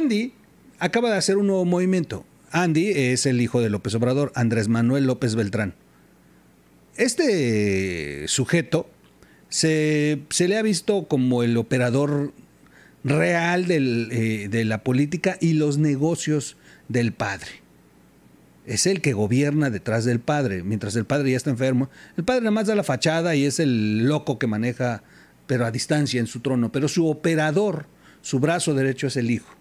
Andy acaba de hacer un nuevo movimiento. Andy es el hijo de López Obrador, Andrés Manuel López Beltrán. Este sujeto se, le ha visto como el operador real eh, de la política y los negocios del padre. Es el que gobierna detrás del padre, mientras el padre ya está enfermo. El padre nada más da la fachada y es el loco que maneja, pero a distancia en su trono. Pero su operador, su brazo derecho es el hijo.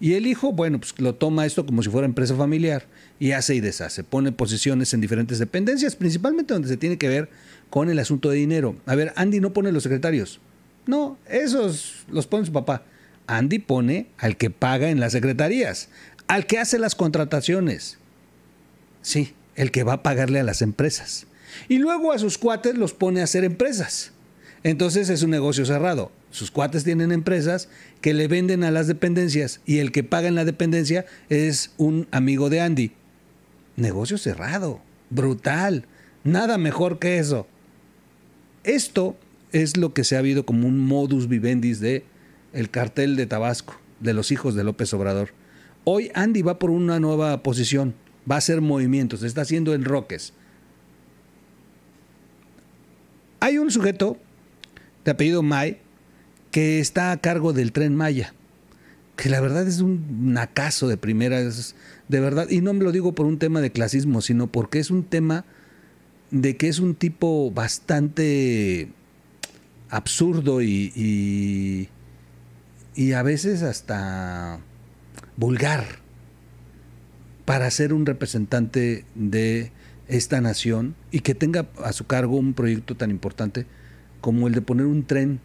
Y el hijo, bueno, pues lo toma esto como si fuera empresa familiar y hace y deshace. Pone posiciones en diferentes dependencias, principalmente donde se tiene que ver con el asunto de dinero. A ver, Andy no pone los secretarios. No, esos los pone su papá. Andy pone al que paga en las secretarías, al que hace las contrataciones. Sí, el que va a pagarle a las empresas. Y luego a sus cuates los pone a hacer empresas. Entonces es un negocio cerrado. Sus cuates tienen empresas que le venden a las dependencias y el que paga en la dependencia es un amigo de Andy. Negocio cerrado, brutal, nada mejor que eso. Esto es lo que se ha habido como un modus vivendis de el cartel de Tabasco, de los hijos de López Obrador. Hoy Andy va por una nueva posición, va a hacer movimientos, está haciendo Roques. Hay un sujeto ha apellido May, que está a cargo del tren Maya, que la verdad es un acaso de primeras... de verdad, y no me lo digo por un tema de clasismo, sino porque es un tema de que es un tipo bastante absurdo y, y a veces hasta vulgar para ser un representante de esta nación y que tenga a su cargo un proyecto tan importante como el de poner un tren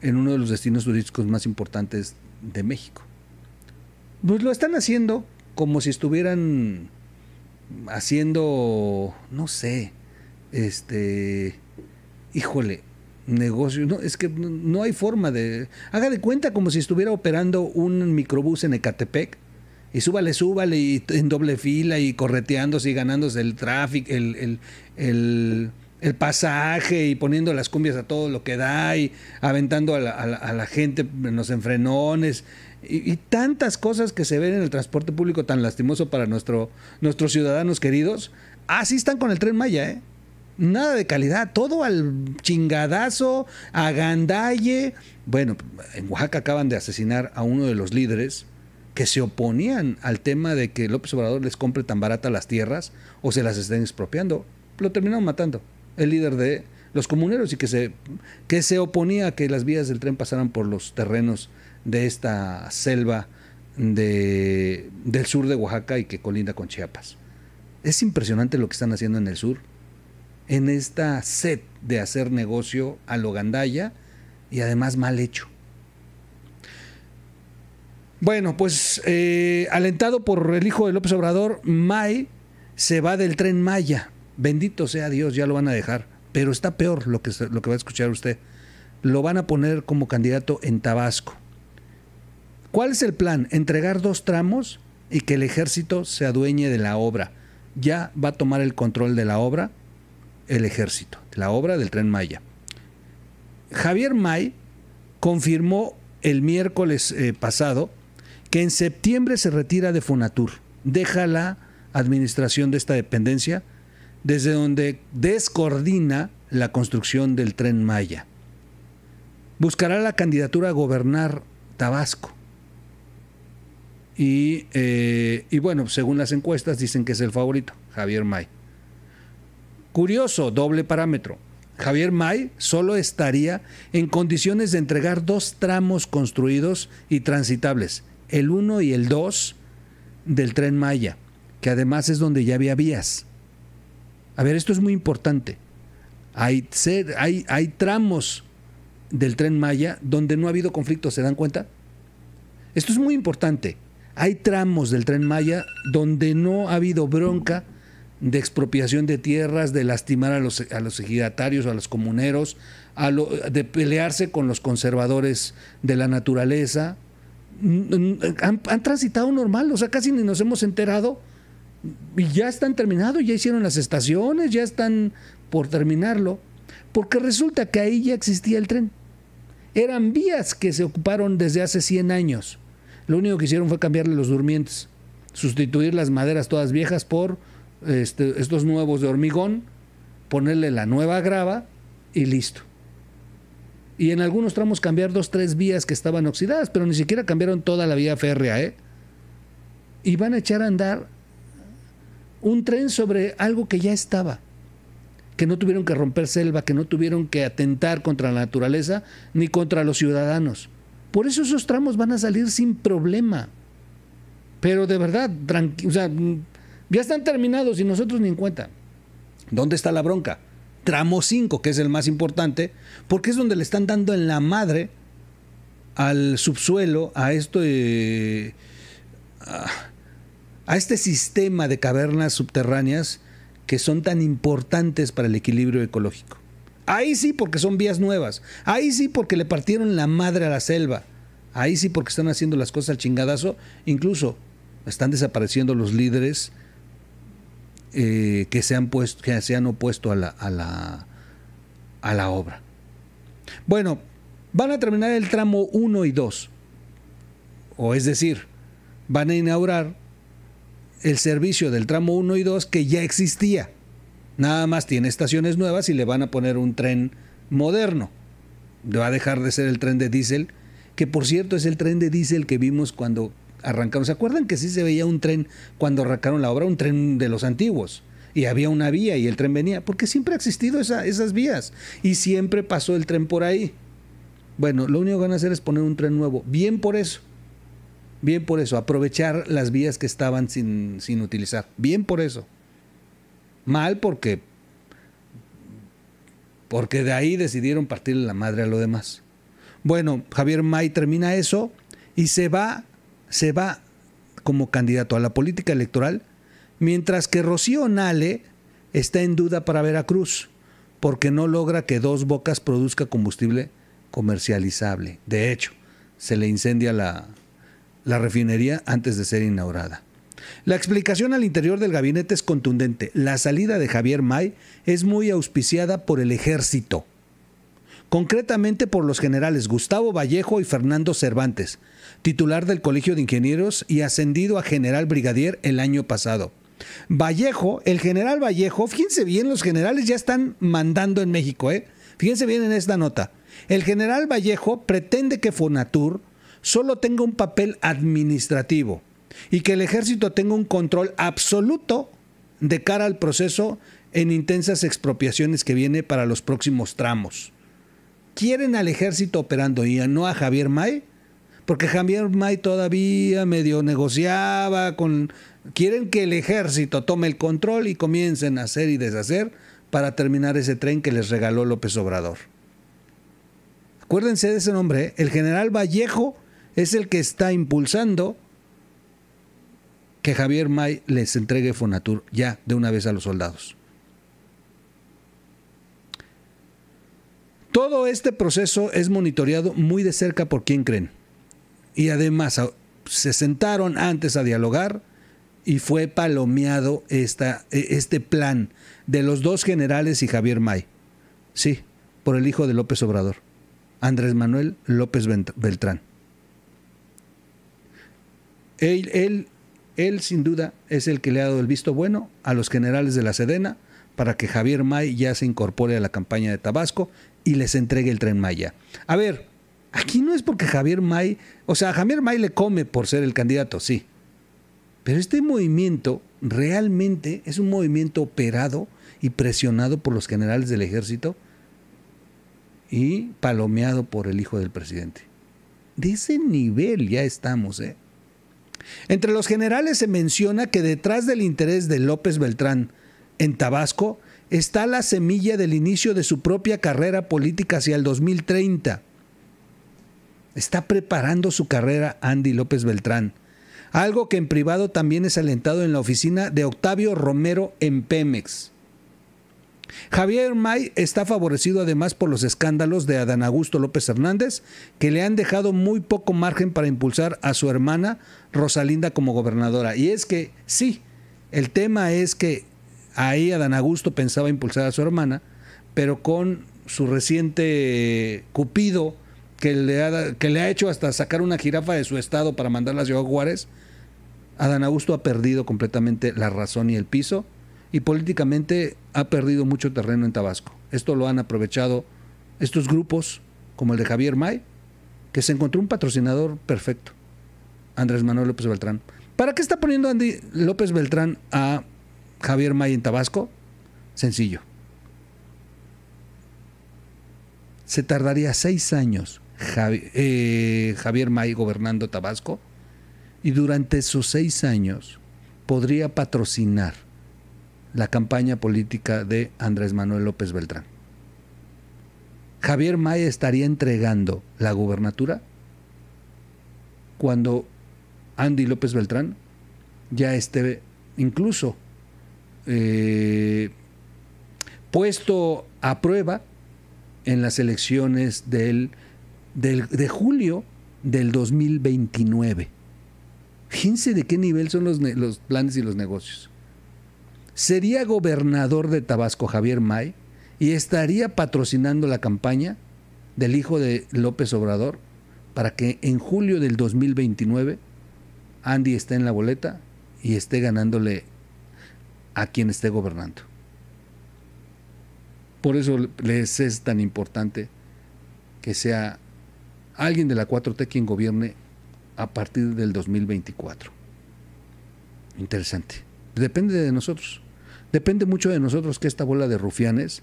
en uno de los destinos turísticos más importantes de México. Pues lo están haciendo como si estuvieran haciendo, no sé, este, híjole, negocio, no, es que no hay forma de, haga de cuenta como si estuviera operando un microbús en Ecatepec y súbale, súbale, y en doble fila, y correteándose y ganándose el tráfico, el, el, el, el pasaje y poniendo las cumbias a todo lo que da y aventando a la, gente en los enfrenones y, tantas cosas que se ven en el transporte público tan lastimoso para nuestro, nuestros ciudadanos queridos. Así están con el tren Maya, ¿eh? Nada de calidad, todo al chingadazo, a gandalle. Bueno, en Oaxaca acaban de asesinar a uno de los líderes que se oponían al tema de que López Obrador les compre tan barata las tierras o se las estén expropiando. Lo terminaron matando el líder de los comuneros y que se, que se oponía a que las vías del tren pasaran por los terrenos de esta selva de, del sur de Oaxaca y que colinda con Chiapas. Es impresionante lo que están haciendo en el sur, en esta sed de hacer negocio a lo gandalla y además mal hecho. Bueno, pues eh, alentado por el hijo de López Obrador, May se va del tren Maya Bendito sea Dios, ya lo van a dejar. Pero está peor lo que, lo que va a escuchar usted. Lo van a poner como candidato en Tabasco. ¿Cuál es el plan? Entregar dos tramos y que el ejército se adueñe de la obra. Ya va a tomar el control de la obra el ejército, la obra del tren Maya. Javier May confirmó el miércoles eh, pasado que en septiembre se retira de Funatur... deja la administración de esta dependencia desde donde descoordina la construcción del tren Maya. Buscará la candidatura a gobernar Tabasco. Eh, y, bueno, según las encuestas dicen que es el favorito, Javier May. Curioso, doble parámetro. Javier May solo estaría en condiciones de entregar dos tramos construidos y transitables, el 1 y el 2 del tren Maya, que además es donde ya había vías. A ver, esto es muy importante. Hay, hay, hay tramos del tren Maya donde no ha habido conflicto, ¿se dan cuenta? Esto es muy importante. Hay tramos del tren Maya donde no ha habido bronca de expropiación de tierras, de lastimar a los, a ejidatarios, a los comuneros, de pelearse con los conservadores de la naturaleza. Han, han, transitado normal, o sea, casi ni nos hemos enterado y ya están terminados, ya hicieron las estaciones, ya están por terminarlo, porque resulta que ahí ya existía el tren. Eran vías que se ocuparon desde hace 100 años. Lo único que hicieron fue cambiarle los durmientes, sustituir las maderas todas viejas por este, estos nuevos de hormigón, ponerle la nueva grava y listo. Y en algunos tramos cambiar dos, tres vías que estaban oxidadas, pero ni siquiera cambiaron toda la vía férrea. ¿eh? Y van a echar a andar un tren sobre algo que ya estaba, que no tuvieron que romper selva, que no tuvieron que atentar contra la naturaleza ni contra los ciudadanos. Por eso esos tramos van a salir sin problema. Pero de verdad, o sea, ya están terminados y nosotros ni en cuenta. ¿Dónde está la bronca? Tramo 5, que es el más importante, porque es donde le están dando en la madre al subsuelo, a esto... Eh, a este sistema de cavernas subterráneas que son tan importantes para el equilibrio ecológico. Ahí sí porque son vías nuevas, ahí sí porque le partieron la madre a la selva, ahí sí porque están haciendo las cosas al chingadazo, incluso están desapareciendo los líderes eh, que, se han puesto, que se han opuesto a la, a la, a la obra. Bueno, van a terminar el tramo 1 y 2, o es decir, van a inaugurar el servicio del tramo 1 y 2 que ya existía. Nada más tiene estaciones nuevas y le van a poner un tren moderno. Va a dejar de ser el tren de diésel, que por cierto es el tren de diésel que vimos cuando arrancaron. ¿Se acuerdan que sí se veía un tren cuando arrancaron la obra? Un tren de los antiguos. Y había una vía y el tren venía. Porque siempre ha existido esas vías. Y siempre pasó el tren por ahí. Bueno, lo único que van a hacer es poner un tren nuevo. Bien por eso. Bien por eso, aprovechar las vías que estaban sin, utilizar. Bien por eso. Mal porque porque de ahí decidieron partirle la madre a lo demás. Bueno, Javier May termina eso y se va, se va como candidato a la política electoral, mientras que Rocío Nale está en duda para Veracruz, porque no logra que Dos Bocas produzca combustible comercializable. De hecho, se le incendia la, la refinería antes de ser inaugurada. La explicación al interior del gabinete es contundente. La salida de Javier May es muy auspiciada por el ejército, concretamente por los generales Gustavo Vallejo y Fernando Cervantes, titular del Colegio de Ingenieros y ascendido a general brigadier el año pasado. Vallejo, el general Vallejo, fíjense bien, los generales ya están mandando en México, ¿eh? Fíjense bien en esta nota. El general Vallejo pretende que Fonatur solo tenga un papel administrativo y que el ejército tenga un control absoluto de cara al proceso en intensas expropiaciones que viene para los próximos tramos. Quieren al ejército operando y no a Javier May, porque Javier May todavía medio negociaba con... Quieren que el ejército tome el control y comiencen a hacer y deshacer para terminar ese tren que les regaló López Obrador. Acuérdense de ese nombre, ¿eh? el general Vallejo es el que está impulsando que Javier May les entregue Fonatur ya de una vez a los soldados. Todo este proceso es monitoreado muy de cerca por quien creen. Y además se sentaron antes a dialogar y fue palomeado e, este plan de los dos generales y Javier May. Sí, por el hijo de López Obrador, Andrés Manuel López Beltrán. Él, él, sin duda es el que le ha dado el visto bueno a los generales de la Sedena para que Javier May ya se incorpore a la campaña de Tabasco y les entregue el tren Maya. A ver, aquí no es porque Javier May, o sea, Javier May le come por ser el candidato, sí. Pero este movimiento realmente es un movimiento operado y presionado por los generales del ejército y palomeado por el hijo del presidente. De ese nivel ya estamos, ¿eh? Entre los generales se menciona que detrás del interés de López Beltrán en Tabasco está la semilla del inicio de su propia carrera política hacia el 2030. Está preparando su carrera Andy López Beltrán, algo que en privado también es alentado en la oficina de Octavio Romero en Pemex. Javier May está favorecido además por los escándalos de Adán Augusto López Hernández, que le han dejado muy poco margen para impulsar a su hermana Rosalinda como gobernadora. Y es que sí, el tema es que ahí Adán Augusto pensaba impulsar a su hermana, pero con su reciente cupido que le ha, hecho hasta sacar una jirafa de su estado para mandarla a Ciudad Juárez, Adán Augusto ha perdido completamente la razón y el piso y políticamente ha perdido mucho terreno en Tabasco. Esto lo han aprovechado estos grupos, como el de Javier May, que se encontró un patrocinador perfecto, Andrés Manuel López Beltrán. ¿Para qué está poniendo Andy López Beltrán a Javier May en Tabasco? Sencillo. Se tardaría seis años eh, Javier May gobernando Tabasco y durante esos seis años podría patrocinar la campaña política de Andrés Manuel López Beltrán. Javier Maya estaría entregando la gubernatura cuando Andy López Beltrán ya esté incluso eh, puesto a prueba en las elecciones del, de julio del 2029. Fíjense de qué nivel son los planes y los negocios sería gobernador de Tabasco Javier May y estaría patrocinando la campaña del hijo de López Obrador para que en julio del 2029 Andy esté en la boleta y esté ganándole a quien esté gobernando. Por eso les es tan importante que sea alguien de la 4T quien gobierne a partir del 2024. Interesante. Depende de nosotros. Depende mucho de nosotros que esta bola de rufianes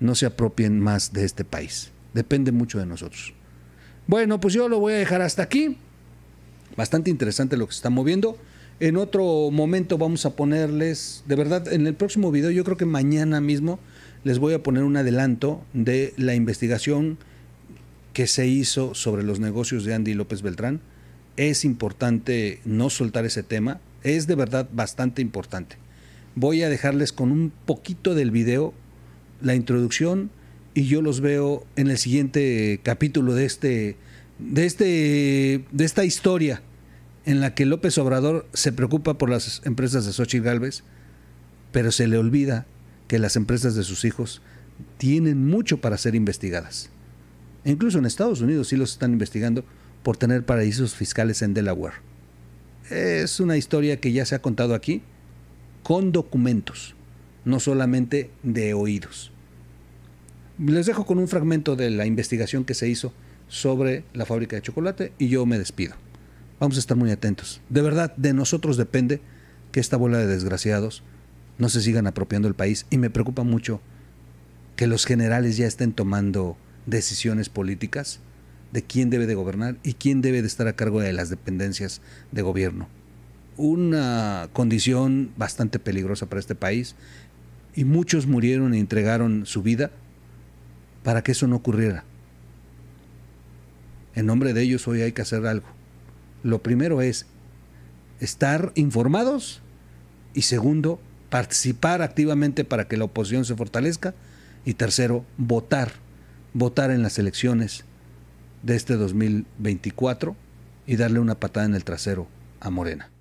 no se apropien más de este país. Depende mucho de nosotros. Bueno, pues yo lo voy a dejar hasta aquí. Bastante interesante lo que se está moviendo. En otro momento vamos a ponerles, de verdad, en el próximo video, yo creo que mañana mismo les voy a poner un adelanto de la investigación que se hizo sobre los negocios de Andy López Beltrán. Es importante no soltar ese tema, es de verdad bastante importante voy a dejarles con un poquito del video, la introducción, y yo los veo en el siguiente capítulo de este, de este, de esta historia en la que López Obrador se preocupa por las empresas de Xochitl Galvez, pero se le olvida que las empresas de sus hijos tienen mucho para ser investigadas. incluso en Estados Unidos sí los están investigando por tener paraísos fiscales en Delaware. Es una historia que ya se ha contado aquí con documentos, no solamente de oídos. Les dejo con un fragmento de la investigación que se hizo sobre la fábrica de chocolate y yo me despido. Vamos a estar muy atentos. De verdad, de nosotros depende que esta bola de desgraciados no se sigan apropiando el país y me preocupa mucho que los generales ya estén tomando decisiones políticas de quién debe de gobernar y quién debe de estar a cargo de las dependencias de gobierno una condición bastante peligrosa para este país y muchos murieron e entregaron su vida para que eso no ocurriera. En nombre de ellos hoy hay que hacer algo. Lo primero es estar informados y segundo, participar activamente para que la oposición se fortalezca y tercero, votar, votar en las elecciones de este 2024 y darle una patada en el trasero a Morena.